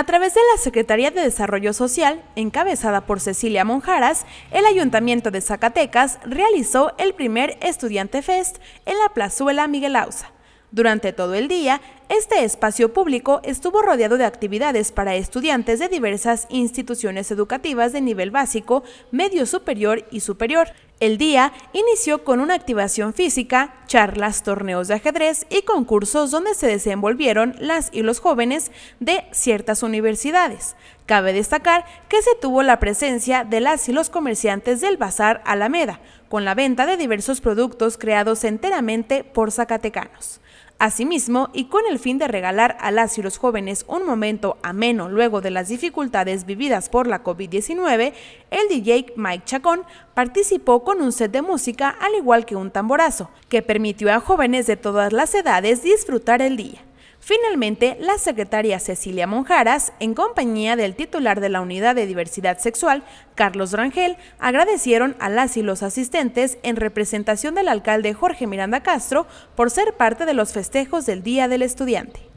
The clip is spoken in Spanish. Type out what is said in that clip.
A través de la Secretaría de Desarrollo Social, encabezada por Cecilia Monjaras, el Ayuntamiento de Zacatecas realizó el primer Estudiante Fest en la plazuela Miguel Ausa. Durante todo el día, este espacio público estuvo rodeado de actividades para estudiantes de diversas instituciones educativas de nivel básico, medio superior y superior, el día inició con una activación física, charlas, torneos de ajedrez y concursos donde se desenvolvieron las y los jóvenes de ciertas universidades, Cabe destacar que se tuvo la presencia de las y los comerciantes del Bazar Alameda, con la venta de diversos productos creados enteramente por zacatecanos. Asimismo, y con el fin de regalar a las y los jóvenes un momento ameno luego de las dificultades vividas por la COVID-19, el DJ Mike Chacón participó con un set de música al igual que un tamborazo, que permitió a jóvenes de todas las edades disfrutar el día. Finalmente, la secretaria Cecilia Monjaras, en compañía del titular de la Unidad de Diversidad Sexual, Carlos Rangel, agradecieron a las y los asistentes en representación del alcalde Jorge Miranda Castro por ser parte de los festejos del Día del Estudiante.